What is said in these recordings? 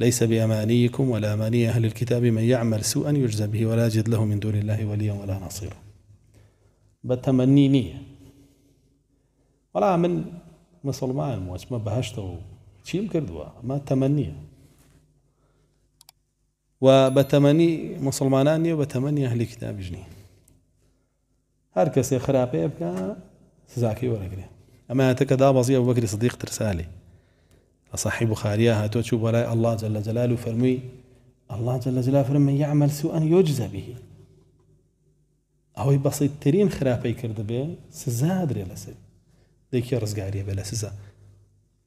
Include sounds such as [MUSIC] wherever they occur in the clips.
ليس بأمانيكم ولا أماني أهل الكتاب من يعمل سوءا يجزى به ولا يجد له من دون الله وليا ولا نصيرا بتمني نية ولا من مسلمان واش ما بهشته شيم مكردوا ما تمنية وبتمني مسلمانان وبتمني أهل الكتاب جنيه هر کسی خراپه سزاكي ولا ورگره اما تکدا بصي ابو بكر صديق ترسالي صحيح بخاري هاتوا تشوف ولا الله جل جلاله فرمي الله جل جلاله فرمي يعمل سوءا يجزى به ئەوەی بەسیتترین ترين کرده كردبي سزا درێ لەسەر دەیکی رزق بێ بلا سزا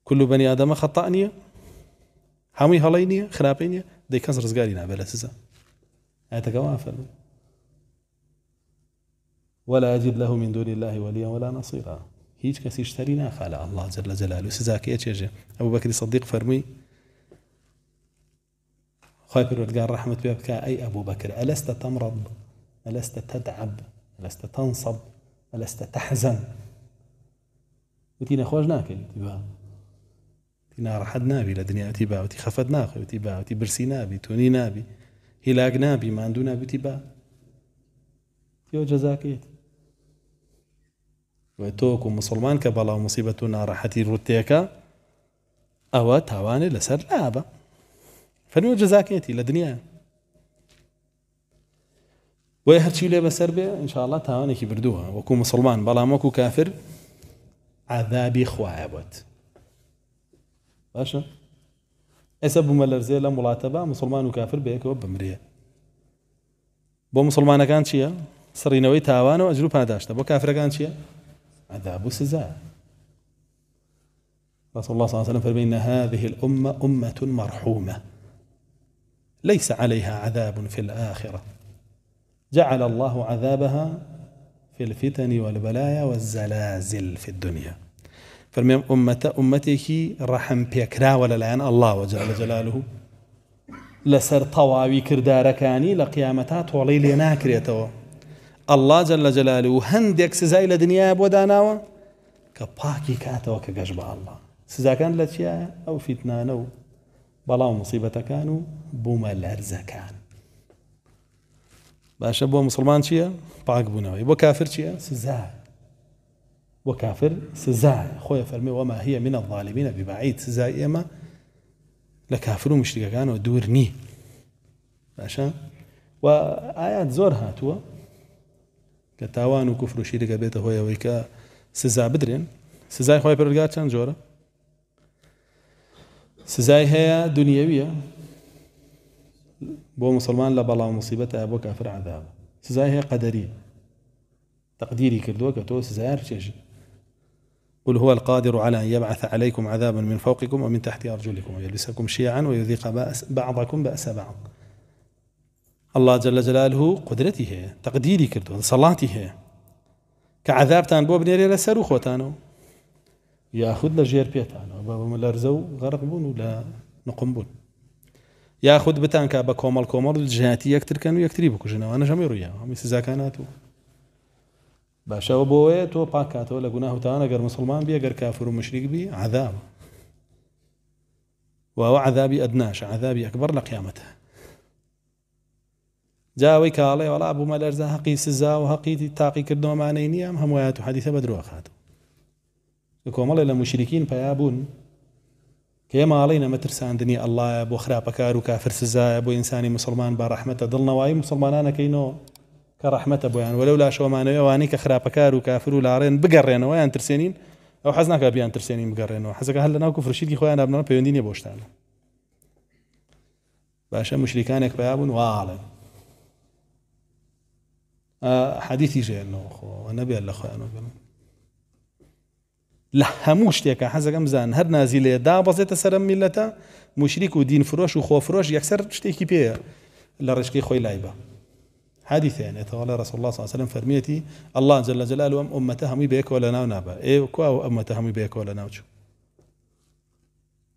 كل بني ادم خطانيه هامي هەمووی هەڵی نییە رزق علينا بلا سزا ئەتەکەوا فەرمی ولا أجد له من دون الله وليا ولا نصيرا هیچ کەسیش سەری نافعلە الله جل لە جەلال و سزاکەیە چێژێ ئەو بەکری سەدیق فەرمووی خی پروردگار ڕحمت پێ بکە ئەی ئەبوو بەکر ئەلستە تەمڕب ئەلستە تەدعب ئەلستە تەنسەب ئەلستە تەحزەن وتی نەخۆش ناکەیت ناڕحەت نابی لە دنیاتی باوتی خەفەت ناخوێتی باوتی برسی نابی تونی نابی هیلاک نابی ماندوو نابوتی با تۆ جەزاکەیت وتوك ومسلمان كبلا مصيبة مسیبەت روتيكا أو ڕوتێکە لسر لعبة فنو جزاكيتي لدنيا جزاکێتی لە لي وی هەرچی إن شاء الله انشاءله تاوانێکی بردووە مسلمان بلا موكو كافر عذابي خوایە بێت باشە ئێستا بوومە لەرزێ لەم مسلمان و بيك بەیەکەوە بمرێ بۆ مسلمانەکان چییە؟ سڕینەوەی تاوانەوە ئەجر و پاداشتە بۆ کافرەکان عذاب سزاء رسول الله صلى الله عليه وسلم فبين هذه الأمة أمة مرحومة ليس عليها عذاب في الآخرة جعل الله عذابها في الفتن والبلايا والزلازل في الدنيا فرمي أمة أمتك رحم بيكرا ولا لان الله جل جلاله لسر طواوي كرداركاني لقيامتات طولي لناكريتو الله جل جلاله و هەندێک سزای لە كباكي بۆ داناوە الله سزا كان لتيا او بە نو بلا مصيبة كانوا بوما فیتنانە كان باش ابو مسلمان شيا باك بوناوي بۆ كافر شيا سزا وكافر سزا خويا فرمي وما هي من الظالمين ببعيد سزا ئێمە لكافر کافر كانوا دورني باشا وآيات باشە و کە تاوان و کوفروشی هو بێتە هۆیەوەی کە سزا بدرين سزای خۆی پرگا شان جورا سزای هي دنيويه بۆ مسلمان لا بلا مصيبته ابو كافر عذاب سزا هي قدري تقديري كردوك تو سزا تشج قل هو القادر على أن يبعث عليكم عذابا من فوقكم ومن تحت أرجلكم ويلبسكم شيعا ويذيق بأس بعضكم بأس بعض الله جل جلاله قدرته تقديري تقدیری صلاته كعذاب تان بو بنيري بۆ بنێرێ لە لجير بيتانو بابا ملارزو لە ژێر پێتانەوە بەمە لەرزە و بتان كابا و لە نقم يكتر یاخود بتان کا بە انا کۆمەڵ ژاتی یەکترکەن و یەکتری بکوژنەوە نەژەمی ڕوویەوە هەمی سزاکان هاتوو باشەوە بۆیە تۆ پاکاتەوە لە گوناهوتانە گەر مسلمان بي غير كافر و بي عذاب وهو عذابي أدناش عذابي أكبر لقيامته جاوەی کاڵێ وڵا بوومە لەرزە حەقی سزا و حەقیتی تاقیکردنەوەمانەی نییە ئەم هەموایەت و حەدیثە بە درۆخات کۆمەڵێ لە مشرین پیا بوون کە ئێمە ئاڵی نەمەترساندنی ئەلایە بۆ خراپەکار و کافر سزایە بۆ ئینسانی مسلمان بە ڕحمەتە دڵنەوەی مسلمانانەکەینەوە کە ڕحمەتە بۆیان وەلەو لاشەوەمانەوەوانی کە خراپەکار و کافر و لاڕێن بگەڕێنەوەیان ترسێنین ئەو حەز ناکە بیان ترسێنین بگەڕێنەوە حەزەکە هەل لە ناوکو فرشیدی خۆیان نابنەوە پەیوەندی نیە بۆشتانە باشە مشرکانێک پیا بوون واڵێن جاي حادیثی ژێن نەبێت لە خۆیانەگەم لە هەموو شتێکە حەزەکەم زان هەر نازی لێ دا بەزێتە سەرم میلەتە مشریک و دین فرۆش و خۆفرۆش یەکسەر شتێکی پێە لە ڕشکی خۆی لای بە حادیثێنێتەوە يعني، لە ڕسڵ الله ساسلم فەرمیەتی الله جل لە جلال ئەم ئەمەتە هەمووی بەیەکەوە لە ناو نابە ئێ إيه، کو ئەمەتە هەمووی بەیەکەوە لە ناوچوو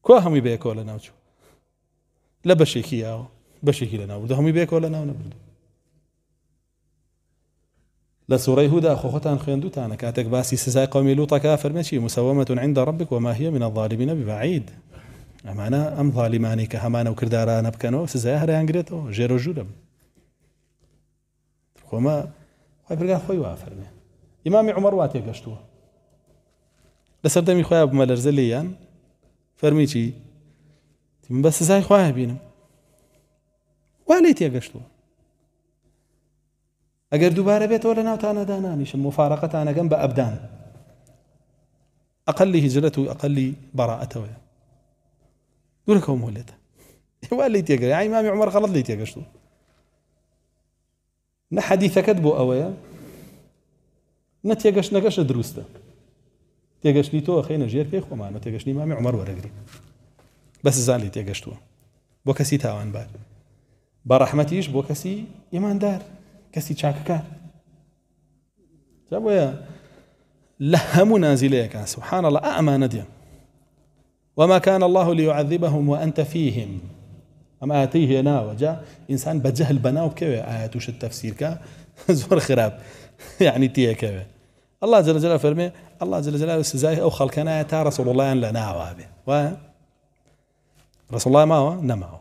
کو هەمووی بەیەکەوە لە ناوچوو لە بەشێکی یاوە بەشێکی لە ناوردە هەمووی بەیەکەوە لە ناو نەبردو لە خوختان خيندو تانا كاتك باسي باسی قومي لوطا كافر ماشي مسومة عند ربك وما هي من الظالمين ببعيد ئەمانە أم ظالماني کە هەمانە و کردارانە بکەنەوە سزای هەرانگرێتەوە ژێرە ژوورم خۆمە خۆی برگا خۆی وافەرمێ عمر واتي قشتو لەسەر دەمی خۆیان بمە لەرزە فرميتي بس من بە سزای خۆیان بینم وا ئەگەر دووبارە بێتەوە لە ناوتانەدا نانیشم مفارقەتانەگەم بە ئەبدان ئەقللی هجرەت و ئەقللی بەڕائەتەوەە دوورەکەم مولێتە هوا [LAUGHS] لی تێگەری ئایمامی عمر خەڵت لی تێگەشت و نە حەدیثەکەت بۆ ئەوەیە نە تێگەشت نەگەشە دروستە تێگەشتنی تۆ خەینە ژێر پێی خۆمانە تێگەشتنی مامی عمر وەرەگری بەس زانی تێگەشتووە بۆ کەسی تاوان بار بەڕەحمەتیش بۆ کەسی دار كسي کەسی چاکەکار يا لهم نازليك سبحان الله ئامانە نديا وما كان الله ليعذبهم وأنت فيهم أما آتيه هنا وجاء إنسان بجهل بناو كوي آيات وش التفسير كا [LAUGHS] زور خراب يعني تيه كوي الله جل جلاله فرمي الله جل جلاله سزاي أو خلقنا تا رسول الله أن لنا وابي و رسول الله ما هو نما هو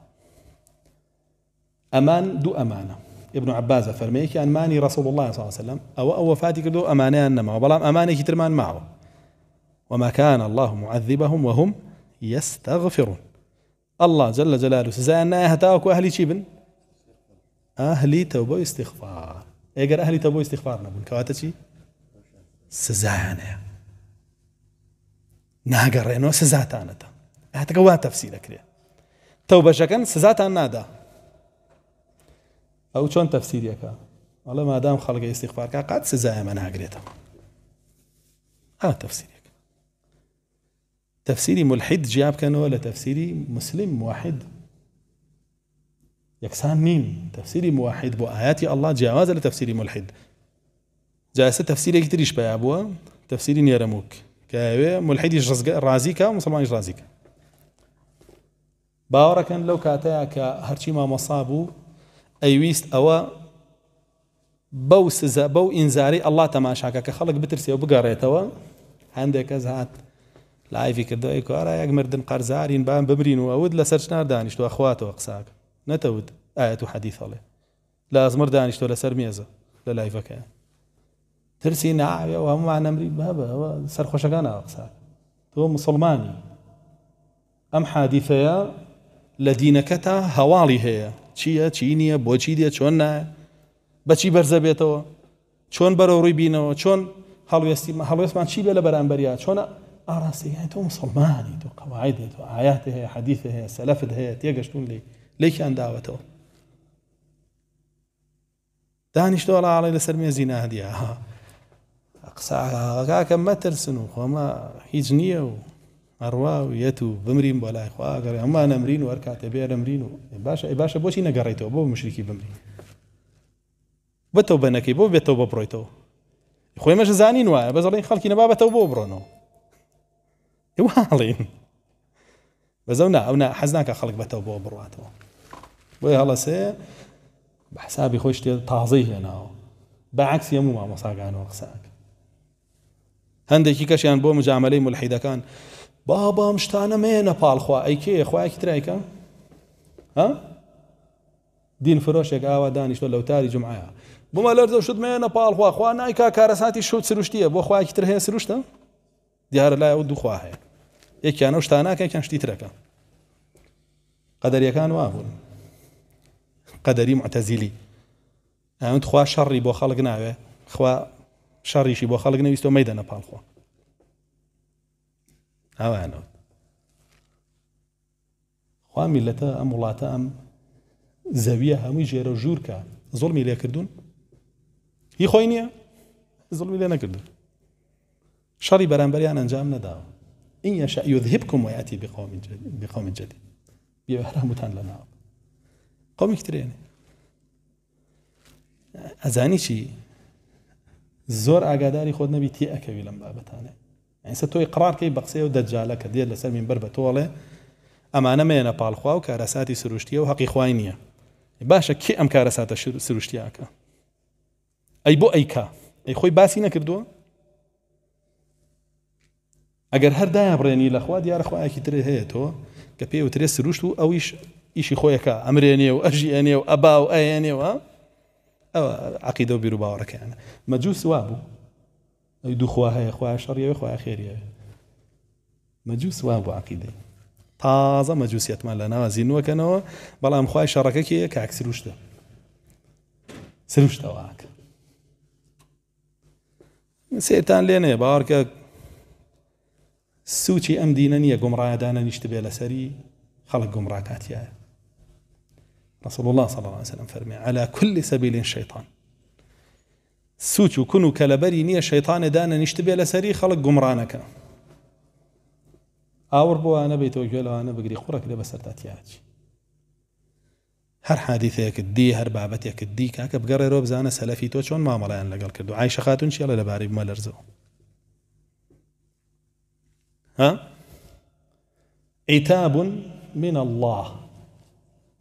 أمان دو أمانة ابن عباس فرميك أن ماني رسول الله صلى الله عليه وسلم او او وفاتي كردو امانه انما بلام امانه ترمان معه وما كان الله معذبهم وهم يستغفرون الله جل جلاله سزانا أهتاك اهلي شيبن اهلي توبه استغفار اگر اهلي توبه استغفار نبون كواتشي سزانا ناقر انه سزاتانتا هتقوا تفسيرك توبه شكن سزاتان نادا او ئەو چۆن تەفسیریەکە ئەڵە مادام خەڵگە ئیسیخبارکە قات سزایە مە ناگرێتەوە ئا تەفسیرێک تفسيري ملحد جیا بکەنەوە ولا تفسيري مسلم واحد یەکسان نین تفسيري واحد بو ئاياتی الله جاواز لە ملحد ملحید جاسە تەفسیرێکی تریش پیا بووە تەفسیری نێرەموک کەوێ ملحیدی ڕازیکە مسلمانیش ڕازیکە باوەڕەکەن لەو کاتەیە کە هەرچی ما مصابو او ئەوە بەو بو انزاري الله ئەللا تەماشاکە کە خەڵک بترسێ و بگەڕێتەوە هەندێک کەس هات لایفی کردەوەی کارایەک مردن قەرزارین بان بمرین و ئەوت دانيش تو دانیشتوە خواتەوە قساکە نەتەوت آية وحديث و حەدیثەڵێ تو ئەزمر دانیشتۆ لەسەر مێزە لە لایفەکە ترسي نا و هەمووان هو بابەوە سەرخۆشەکانەوە قساک تۆ مسلمانی ئەم حادیفەیە لە دینەکە تا هوالي هي چییە چی نییە بۆچی دێ چۆن نایە بەچی بەرزە بێتەوە چۆن بەرە ڕووی بینەوە چۆن هەڵوێستی هەڵوێستمان چی بێ لە بەرامبەریا چۆنە ئاراستیگای تۆ مسلمانی تۆ قەواعی دێت تۆ ئايات هەیە حەدیث هەیە سەلەفت هەیە تێگەشتون لێ لێکیان داوەتەوە دانیشتۆ ڕاڵی لەسەر مێزی نادیە قساگاکە مەترسن و خۆمە هیچ نییە و ئەڕوا و یەت و بمرین بۆ لای خواگەڕێ ئەمان ئەمرین و هەرکاتێ بێ ئەمرین و باشە باشە بۆچی نەگەڕێتەوە بۆ مشرکی بمرین بەتەو بەنەکەی بۆ بێتەوە بەپڕۆیتەوە خۆی مەش زانین وایە بەزڵین خەڵکی نەبا بەتەوە بۆ بڕۆنەوە واڵین بەزەونا ئەونا حەزناکە خەڵک بەتەوە بۆ بڕاتەوە بۆی هەڵەسێ بە حسابی خۆی شتێ تازەی هێناوە بەعکسی هەموو مامەساگانەوە قساک هەندێکی کەشیان بۆ مجاامەی ملحیدەکان با بام شتانە مێنە پاڵخوا ئەیکێ خخوایکی ترایکە ها دین فرۆشێک ئاوا دانیشتۆ لەوتاری جمعایە بمە لەرزە شت مێنە پاڵخوا خوا نایکا کارەساتی شوت سروشتیە بۆ خخوایکی تر هەیە سروشتە دیارە لای ئەو دوخوا هەیە یەکیانە شتاناکەکەن شتی ترەکە قەدەریەکان وابوون قەدەری معتەزیلی ئەوند خوا شەڕی بۆ خەڵک ناوێ خوا شەڕیشی بۆ خەڵک نەویستەوە مەدەنە پاڵخوا ئەوانەوە خوامی لەتە ئەم وڵاتە ئەم زەویە هەمووی ژێرە ژوورکە زۆڵمی لێکردوون هی خۆی نییە زڵمی لێ نەکردون شەڕی بەرامبەریان ئەنجام نەداوە ئین یەشە یذهبکم ویاتی بقوم جدید بێ هەراموتان لە ناو قومی ترێنێ ئەزانی چی زۆر ئاگاداری خۆت نەبی تێ ئەکەوی لەم بابەتانێ ئەسە تۆی قڕارکەی بەقسێ و دەجاالە کە دێت لەسەر من بەر بە تۆڵێ ئەمانە مێنە پاڵخوا و کارەساتی سروشتیە و حەقی خوای نییە باشە کێ ئەم کارەساتە سروشتیاکە ئەی بۆ ئەیکا ئەی خۆی باسی نەکردووە ئەگەر هەردایان بڕێنی لەخوا دیارەخوایەکی ترێ هەیەەوە کە پێ وترێ سروشت و ئەویش ئیشی خۆیەکە ئەمرێنێ و ئەژی ئەنێ و ئەبا و ئەێنێەوە ئەوە عقیدە و بیر و باوەڕەکەیانە مەجووس وا بوو ئەوی دوخوا هەیە خوا شەڕیەوە خوا خێریە مەجووس وان بۆ عقیدە تازە مەجووسەتمان لە ناوە زیینوەکەنەوە بەڵام خخوای شەڕەکەکیە کە عکسروشتە سروشتەواکە سێتان لێنێ باوەڕکە سوچی ئەم دینە نییە گمڕایدانە نیشت بێ لەسەری خەڵک گمڕاکاتیە رسول الله صلى الله عليه وسلم فرمي على كل سبيل شيطان سوچ و کن و کە لەبەری نییە شەیتانە دانە نیشت بێ لەسەری انا گومڕانەکە ئاور بۆوانە بێتەوە گوێلەوانە بگری قوڕک لە هر هەر حادیثەیەکت دی هەر بابەتێکت دی کاکە بگەڕێرۆ تو سەلەفی تۆ چۆن مامەڵیان لەگەڵ کردو عیشە خاتون چێڵە لباري بمال لەرزەوە ها عتاب من الله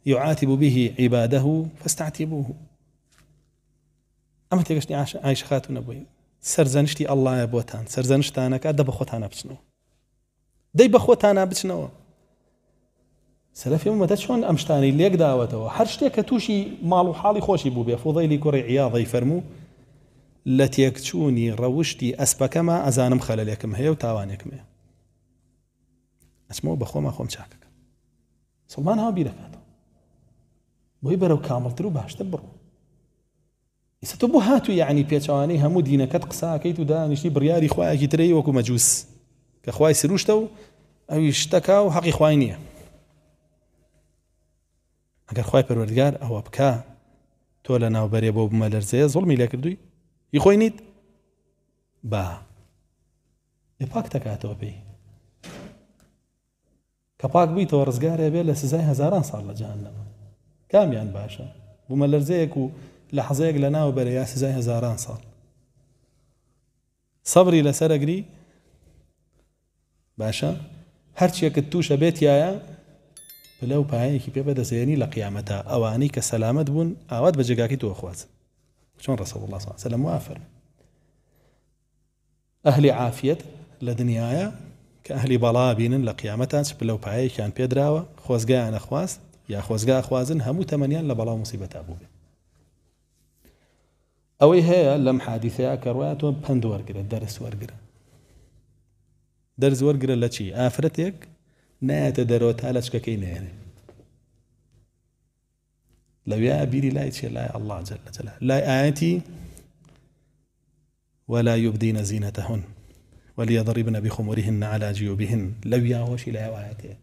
يعاتب به عباده فاستعتبوه ئەمە تێگەشتی ئاش خاتون نەبووی سەرزەنشتی ئەلهە بۆتان سەرزەنشتانەکە دە بە خۆتانە بچنەوە دەی بە خۆتانە بچنەوە سەرفی ومەدە چۆن ئەم شتانی لێک داوەتەوە هەر شتێک کە تووشی ماڵ و حاڵی خۆشی بوو بێ فۆڵی گوڕی عیاڵی فەرموو لە تێکچوونی ڕەوشتی ئەسپەکەمە ئەزانم خەلەلێکم هەیە و تاوانێکم هەیە ئەچمەوە بە خۆمە خۆم چاکەکە سڵمان هاو بیرەکاتەوە بۆی بەرەو کامەڵتر و باشتر بڕوو ئیسە تۆ بۆ هاتووی یعنی پێچوانەی هەموو دینەکەت قساکەیت و دانیشتی بڕیاری خوایەکی تری وەکو مەجووس کە خوای سروشتە و ئەوی شتەکە و حەقی خوای نییە ئەگەر خی پەروەردگار ئەوە بکە تۆ لە ناوبەرێ بۆ بمە لەرزەیە زۆڵمی لە کردووی ی خۆی نیت با لە پاک دەکاتەوە پێی کە پاک بیتەوە ڕزگارە بێ لە سزای هزاران ساڵ لە جان لەمە کامیان باشە بوومە لەرزەیەک و لە حەزەیەک لە ناو بەرە یا سزای هزاران ساڵ سەبری لەسەرەگری باشە هەرچیەکت تووشە بێت یایە پلە و پایەکی پێ بەدەزێنی لە قیامەتە ئەوانەی کە سەلامت بوون ئاوات بە جگاکی تۆخوات چۆن ڕسە الله سەلم وافر ئەهلی عافەت لە دنیاە کە ئەهلی بەڵا بینن لە قیامەتان چ پلە و پایەکیان پێدراوە خۆزگایان نەخواست یا خۆزگا خوازن هەموو تەمەنیان لە بەڵاو مصیبەتا بوو بێت ئەوەی هەیە لەم حادیثەیە کە ڕایەتەوە پند وەرگرە دەرس وەرگرە دەرز وەرگرە لە چی ئافرەتێک نایەتە دەرەوە تا يعني. لەچکەکەی نێنێ لەوێ بیری لای چێ لای ئەله جەلەجللا لای ئاەتی ولا يبدين زينتهن وليضربن بخمورهن على جيوبهن لو ياوشي لا يوايته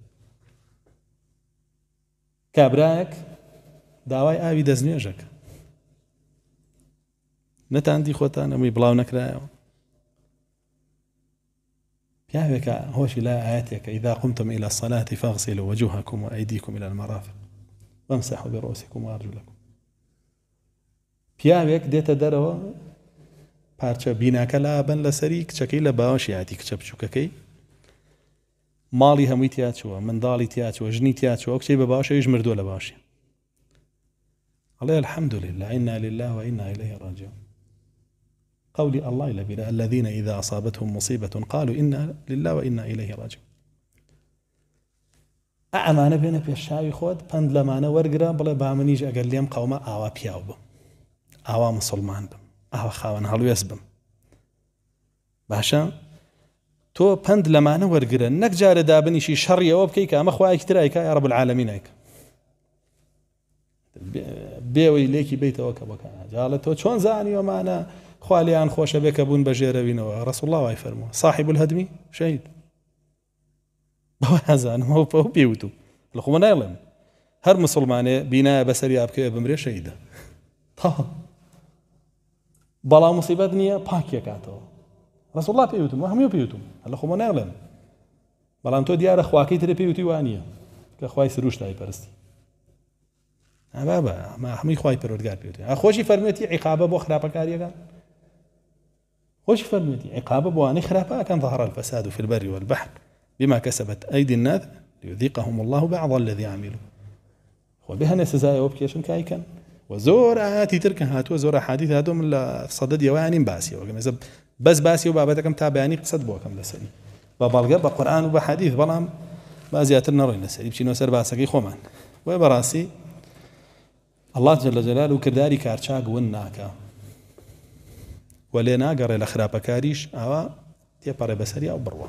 كابراك داوای ئاوی دزنيجك نەتاندی خۆتان ئەمەی بڵاو نەکرایەوە پیاوێکە هۆشی لا ئاەتێکە اذا قمتم إلى الصلاة فاغسلوا وجوهكم وأيديكم إلى المرافق وامسحوا برؤوسكم وأرجلكم پیاوێک دێتە دەرەوە پارچە بیناکە لا بن لەسەری کچەکەی لە باوەشیاتی کچە بچووکەکەی ماڵی هەمووی تیاچوە منداڵی تیاچوە ژنی تیاچوە کچەی بە باشەویش مردووە لە الله الحمد لله انا لله وإنا إليه راجعون قولي الله إلا بلا الذين إذا أصابتهم مصيبة قالوا إنا لله وإنا إليه راجعون ئەمانە في پێشاوی خۆت پند لما أنا ورقرا بلا بامنيج أقل لێم قوما آوا بياو بم آوا مسلمان بم آوا خاوان ئاوا خاوەن هەڵوێست بم باشە تۆ پند لەمانە وەرگرە نەک جارە دابنیشی شەڕیەوە بکەی کە ئەمە خوای ترایکە یا ڕب العالمی نایکە بێوەی لێکی بیتەوە کە بکە جاڵە تۆ چۆن زانیوەمانە خوالي ان خوش بك بون بجير رسول الله واي فرمو صاحب الهدم شهيد بو هزان مو بو بيوتو لخو ما نعلم هر مسلمان بنا بسري ابك ابن ري طه بلا مصيبه دنيا باكي كاتو رسول الله بيوتو مهم بيوتو لخو ما نعلم بلا انتو ديار اخواكي تري بيوتي وانيا كخواي سروش تاي برستي بابا ما همي خواي پرورگار بيوتي اخوشي فرمتي عقابه بو خرابه كاريه وش فرمت عقاب بواني خرافة كان ظهر الفساد في البر والبحر بما كسبت أيدي الناس ليذيقهم الله بعض الذي عملوا وبها نسزايا وبكيشن كايكا وزور آياتي تركا هاتو زور أحاديث هاتو من صدد يواني باسي وقم بس باسي وبابتكم تابعني قصد بوكم لسلي ببلغة بقرآن وبحديث بلام ما زياتر نڕۆی لەسەری بچینەوە سەر باسەکەی خۆمان وای بەڕاستی الله جل جلاله كرداري كارشاق وناكا و لێ ناگەڕێ لە خراپەکاریش ئاوا تێپەڕێ بەسەری ئەو بڕوە